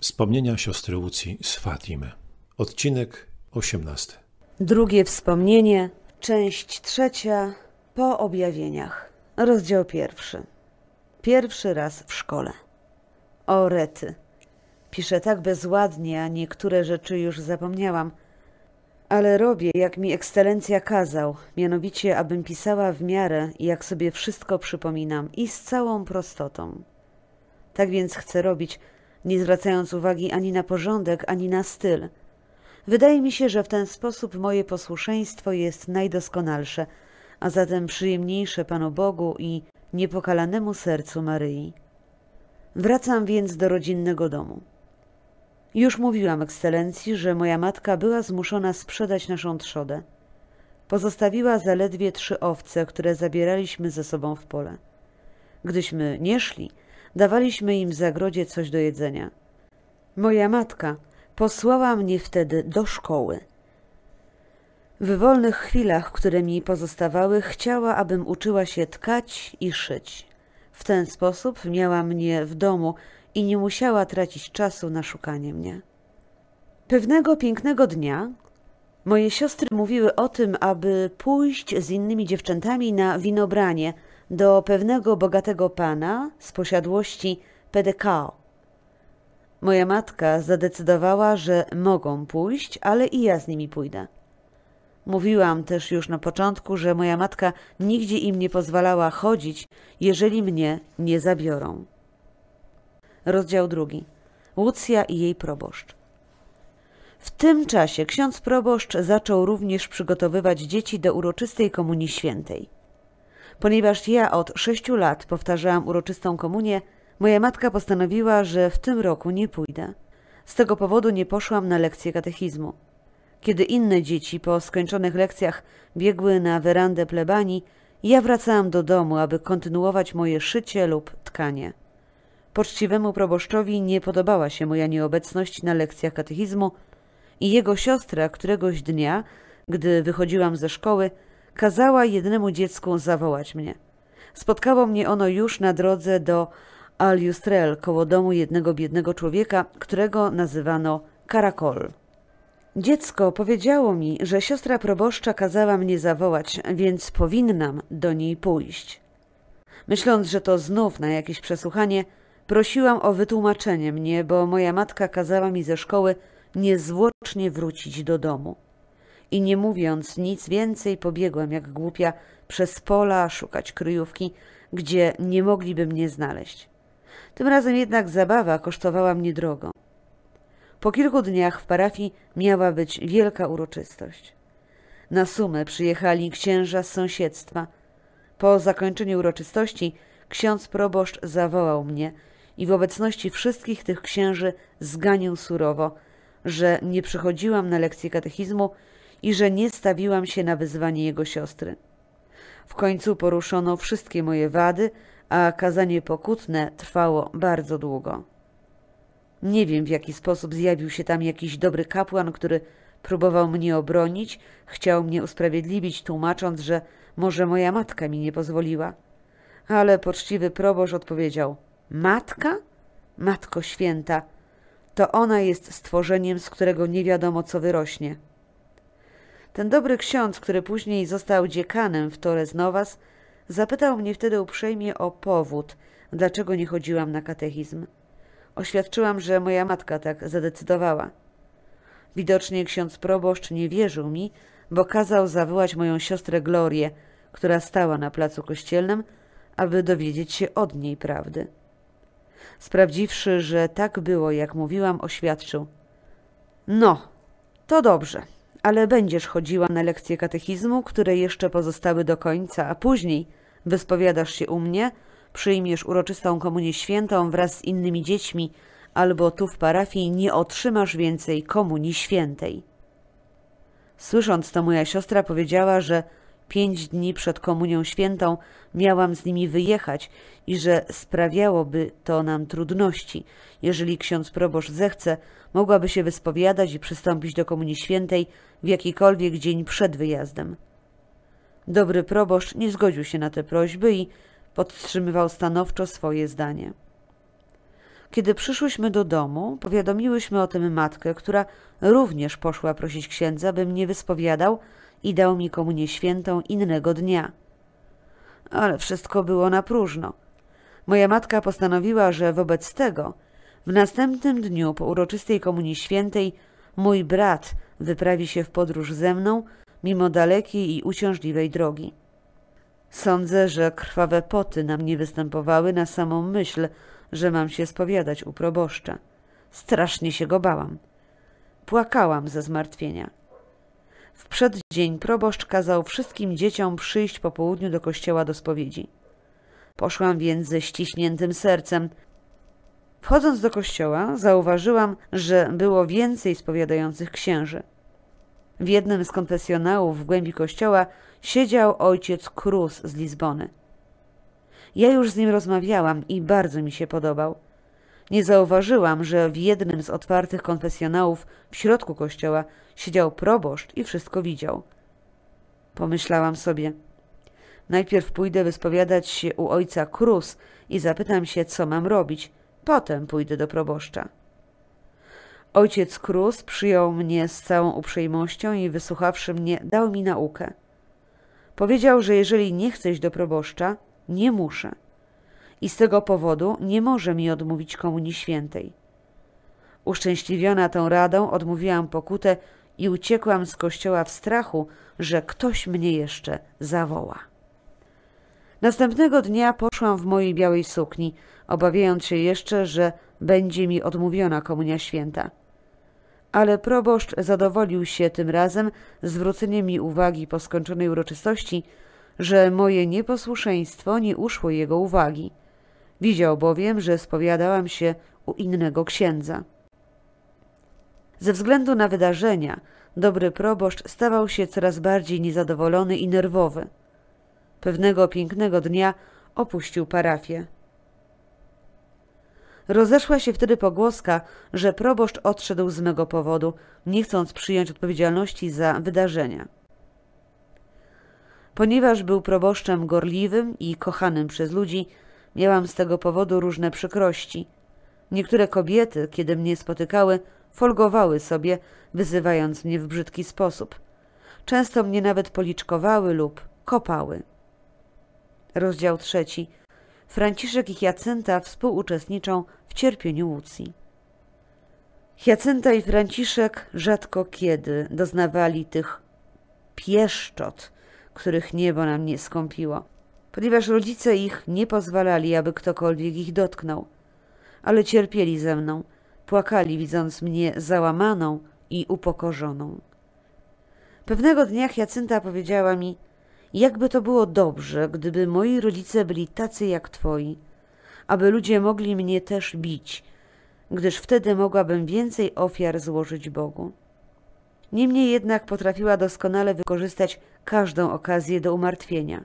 Wspomnienia siostry Łucji z Fatimy. Odcinek 18. Drugie wspomnienie, część trzecia po objawieniach. Rozdział pierwszy. Pierwszy raz w szkole. O rety. Piszę tak bezładnie, a niektóre rzeczy już zapomniałam, ale robię, jak mi ekscelencja kazał, mianowicie, abym pisała w miarę, jak sobie wszystko przypominam i z całą prostotą. Tak więc chcę robić, nie zwracając uwagi ani na porządek, ani na styl. Wydaje mi się, że w ten sposób moje posłuszeństwo jest najdoskonalsze, a zatem przyjemniejsze Panu Bogu i niepokalanemu sercu Maryi. Wracam więc do rodzinnego domu. Już mówiłam ekscelencji, że moja matka była zmuszona sprzedać naszą trzodę. Pozostawiła zaledwie trzy owce, które zabieraliśmy ze sobą w pole. Gdyśmy nie szli, Dawaliśmy im w zagrodzie coś do jedzenia. Moja matka posłała mnie wtedy do szkoły. W wolnych chwilach, które mi pozostawały, chciała, abym uczyła się tkać i szyć. W ten sposób miała mnie w domu i nie musiała tracić czasu na szukanie mnie. Pewnego pięknego dnia moje siostry mówiły o tym, aby pójść z innymi dziewczętami na winobranie – do pewnego bogatego pana z posiadłości Pedekao. Moja matka zadecydowała, że mogą pójść, ale i ja z nimi pójdę. Mówiłam też już na początku, że moja matka nigdzie im nie pozwalała chodzić, jeżeli mnie nie zabiorą. Rozdział drugi. Łucja i jej proboszcz. W tym czasie ksiądz proboszcz zaczął również przygotowywać dzieci do uroczystej komunii świętej. Ponieważ ja od sześciu lat powtarzałam uroczystą komunię, moja matka postanowiła, że w tym roku nie pójdę. Z tego powodu nie poszłam na lekcję katechizmu. Kiedy inne dzieci po skończonych lekcjach biegły na werandę plebanii, ja wracałam do domu, aby kontynuować moje szycie lub tkanie. Poczciwemu proboszczowi nie podobała się moja nieobecność na lekcjach katechizmu i jego siostra któregoś dnia, gdy wychodziłam ze szkoły, kazała jednemu dziecku zawołać mnie. Spotkało mnie ono już na drodze do Aljustrel, koło domu jednego biednego człowieka, którego nazywano Karakol. Dziecko powiedziało mi, że siostra proboszcza kazała mnie zawołać, więc powinnam do niej pójść. Myśląc, że to znów na jakieś przesłuchanie, prosiłam o wytłumaczenie mnie, bo moja matka kazała mi ze szkoły niezwłocznie wrócić do domu i nie mówiąc nic więcej, pobiegłem jak głupia przez pola szukać kryjówki, gdzie nie mogliby mnie znaleźć. Tym razem jednak zabawa kosztowała mnie drogo. Po kilku dniach w parafii miała być wielka uroczystość. Na sumę przyjechali księża z sąsiedztwa. Po zakończeniu uroczystości ksiądz proboszcz zawołał mnie i w obecności wszystkich tych księży zganił surowo, że nie przychodziłam na lekcję katechizmu i że nie stawiłam się na wyzwanie jego siostry. W końcu poruszono wszystkie moje wady, a kazanie pokutne trwało bardzo długo. Nie wiem, w jaki sposób zjawił się tam jakiś dobry kapłan, który próbował mnie obronić, chciał mnie usprawiedliwić, tłumacząc, że może moja matka mi nie pozwoliła. Ale poczciwy proboszcz odpowiedział: Matka? Matko święta, to ona jest stworzeniem, z którego nie wiadomo co wyrośnie. Ten dobry ksiądz, który później został dziekanem w Torres Novas, zapytał mnie wtedy uprzejmie o powód, dlaczego nie chodziłam na katechizm. Oświadczyłam, że moja matka tak zadecydowała. Widocznie ksiądz proboszcz nie wierzył mi, bo kazał zawołać moją siostrę Glorię, która stała na placu kościelnym, aby dowiedzieć się od niej prawdy. Sprawdziwszy, że tak było, jak mówiłam, oświadczył: No, to dobrze ale będziesz chodziła na lekcje katechizmu, które jeszcze pozostały do końca, a później wyspowiadasz się u mnie, przyjmiesz uroczystą komunię świętą wraz z innymi dziećmi, albo tu w parafii nie otrzymasz więcej komunii świętej. Słysząc to, moja siostra powiedziała, że pięć dni przed komunią świętą miałam z nimi wyjechać i że sprawiałoby to nam trudności, jeżeli ksiądz proboszcz zechce, mogłaby się wyspowiadać i przystąpić do Komunii Świętej w jakikolwiek dzień przed wyjazdem. Dobry proboszcz nie zgodził się na te prośby i podtrzymywał stanowczo swoje zdanie. Kiedy przyszłyśmy do domu, powiadomiłyśmy o tym matkę, która również poszła prosić księdza, by mnie wyspowiadał i dał mi komunię świętą innego dnia. Ale wszystko było na próżno. Moja matka postanowiła, że wobec tego w następnym dniu po uroczystej Komunii Świętej mój brat wyprawi się w podróż ze mną, mimo dalekiej i uciążliwej drogi. Sądzę, że krwawe poty na mnie występowały na samą myśl, że mam się spowiadać u proboszcza. Strasznie się go bałam. Płakałam ze zmartwienia. W przeddzień proboszcz kazał wszystkim dzieciom przyjść po południu do kościoła do spowiedzi. Poszłam więc ze ściśniętym sercem, Wchodząc do kościoła, zauważyłam, że było więcej spowiadających księży. W jednym z konfesjonałów w głębi kościoła siedział ojciec Cruz z Lizbony. Ja już z nim rozmawiałam i bardzo mi się podobał. Nie zauważyłam, że w jednym z otwartych konfesjonałów w środku kościoła siedział proboszcz i wszystko widział. Pomyślałam sobie, najpierw pójdę wyspowiadać się u ojca Cruz i zapytam się, co mam robić – Potem pójdę do proboszcza. Ojciec Krus przyjął mnie z całą uprzejmością i wysłuchawszy mnie, dał mi naukę. Powiedział, że jeżeli nie chcę iść do proboszcza, nie muszę. I z tego powodu nie może mi odmówić Komunii Świętej. Uszczęśliwiona tą radą odmówiłam pokutę i uciekłam z kościoła w strachu, że ktoś mnie jeszcze zawoła. Następnego dnia poszłam w mojej białej sukni, obawiając się jeszcze, że będzie mi odmówiona komunia święta. Ale proboszcz zadowolił się tym razem zwróceniem mi uwagi po skończonej uroczystości, że moje nieposłuszeństwo nie uszło jego uwagi. Widział bowiem, że spowiadałam się u innego księdza. Ze względu na wydarzenia, dobry proboszcz stawał się coraz bardziej niezadowolony i nerwowy – Pewnego pięknego dnia opuścił parafię. Rozeszła się wtedy pogłoska, że proboszcz odszedł z mego powodu, nie chcąc przyjąć odpowiedzialności za wydarzenia. Ponieważ był proboszczem gorliwym i kochanym przez ludzi, miałam z tego powodu różne przykrości. Niektóre kobiety, kiedy mnie spotykały, folgowały sobie, wyzywając mnie w brzydki sposób. Często mnie nawet policzkowały lub kopały. Rozdział trzeci. Franciszek i Hiacynta współuczestniczą w cierpieniu Łucji. Hiacynta i Franciszek rzadko kiedy doznawali tych pieszczot, których niebo nam nie skąpiło, ponieważ rodzice ich nie pozwalali, aby ktokolwiek ich dotknął. Ale cierpieli ze mną, płakali, widząc mnie załamaną i upokorzoną. Pewnego dnia Hiacynta powiedziała mi – jakby to było dobrze, gdyby moi rodzice byli tacy jak twoi, aby ludzie mogli mnie też bić, gdyż wtedy mogłabym więcej ofiar złożyć Bogu. Niemniej jednak potrafiła doskonale wykorzystać każdą okazję do umartwienia.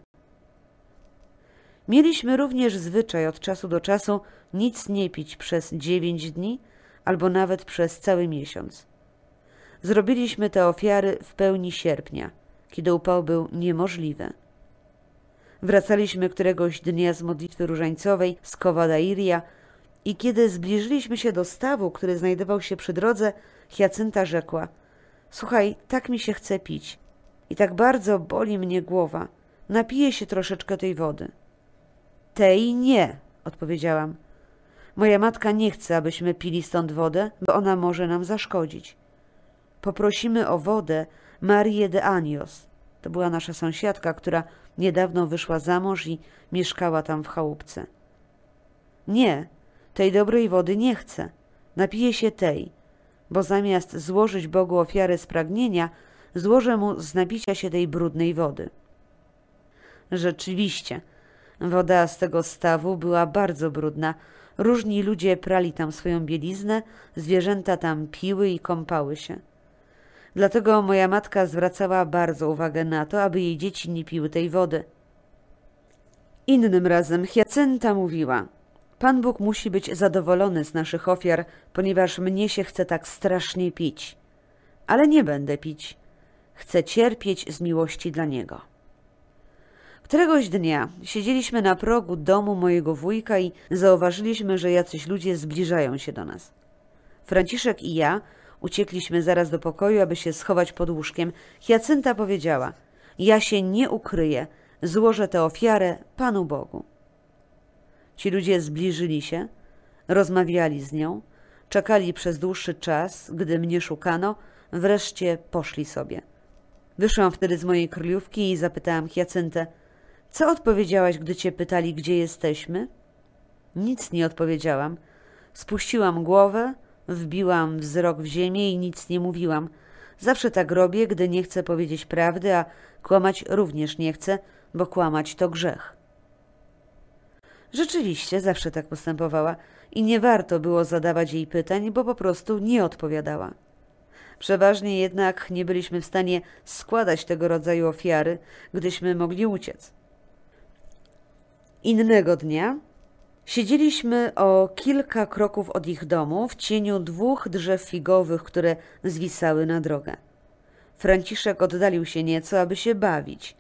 Mieliśmy również zwyczaj od czasu do czasu nic nie pić przez dziewięć dni albo nawet przez cały miesiąc. Zrobiliśmy te ofiary w pełni sierpnia – kiedy upał był niemożliwy. Wracaliśmy któregoś dnia z modlitwy różańcowej z Kowadairia i kiedy zbliżyliśmy się do stawu, który znajdował się przy drodze, Hiacynta rzekła – Słuchaj, tak mi się chce pić i tak bardzo boli mnie głowa. Napiję się troszeczkę tej wody. – Tej nie – odpowiedziałam. – Moja matka nie chce, abyśmy pili stąd wodę, bo ona może nam zaszkodzić – poprosimy o wodę Marię de Anios. To była nasza sąsiadka, która niedawno wyszła za mąż i mieszkała tam w chałupce. Nie, tej dobrej wody nie chcę. Napiję się tej, bo zamiast złożyć Bogu ofiarę spragnienia, złożę mu z napicia się tej brudnej wody. Rzeczywiście, woda z tego stawu była bardzo brudna. Różni ludzie prali tam swoją bieliznę, zwierzęta tam piły i kąpały się. Dlatego moja matka zwracała bardzo uwagę na to, aby jej dzieci nie piły tej wody. Innym razem Hiacynta mówiła: Pan Bóg musi być zadowolony z naszych ofiar, ponieważ mnie się chce tak strasznie pić. Ale nie będę pić. Chcę cierpieć z miłości dla Niego. Któregoś dnia siedzieliśmy na progu domu mojego wujka i zauważyliśmy, że jacyś ludzie zbliżają się do nas. Franciszek i ja Uciekliśmy zaraz do pokoju, aby się schować pod łóżkiem. Jacynta powiedziała: Ja się nie ukryję, złożę tę ofiarę Panu Bogu. Ci ludzie zbliżyli się, rozmawiali z nią, czekali przez dłuższy czas, gdy mnie szukano, wreszcie poszli sobie. Wyszłam wtedy z mojej kryjówki i zapytałam Hiacyntę, co odpowiedziałaś, gdy cię pytali, gdzie jesteśmy? Nic nie odpowiedziałam. Spuściłam głowę, Wbiłam wzrok w ziemię i nic nie mówiłam. Zawsze tak robię, gdy nie chcę powiedzieć prawdy, a kłamać również nie chcę, bo kłamać to grzech. Rzeczywiście zawsze tak postępowała i nie warto było zadawać jej pytań, bo po prostu nie odpowiadała. Przeważnie jednak nie byliśmy w stanie składać tego rodzaju ofiary, gdyśmy mogli uciec. Innego dnia Siedzieliśmy o kilka kroków od ich domu w cieniu dwóch drzew figowych, które zwisały na drogę. Franciszek oddalił się nieco, aby się bawić.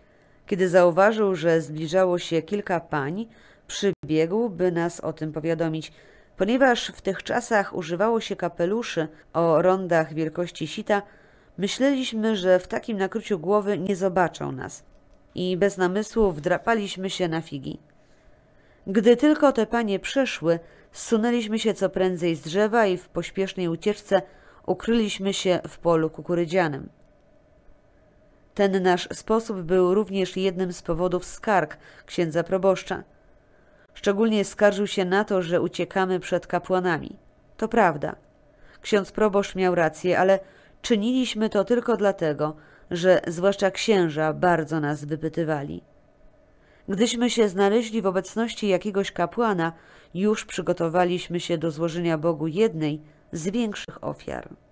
Kiedy zauważył, że zbliżało się kilka pań, przybiegł, by nas o tym powiadomić. Ponieważ w tych czasach używało się kapeluszy o rondach wielkości sita, myśleliśmy, że w takim nakruciu głowy nie zobaczą nas i bez namysłu wdrapaliśmy się na figi. Gdy tylko te panie przeszły, zsunęliśmy się co prędzej z drzewa i w pośpiesznej ucieczce ukryliśmy się w polu kukurydzianym. Ten nasz sposób był również jednym z powodów skarg księdza proboszcza. Szczególnie skarżył się na to, że uciekamy przed kapłanami. To prawda. Ksiądz proboszcz miał rację, ale czyniliśmy to tylko dlatego, że zwłaszcza księża bardzo nas wypytywali. Gdyśmy się znaleźli w obecności jakiegoś kapłana, już przygotowaliśmy się do złożenia Bogu jednej z większych ofiar.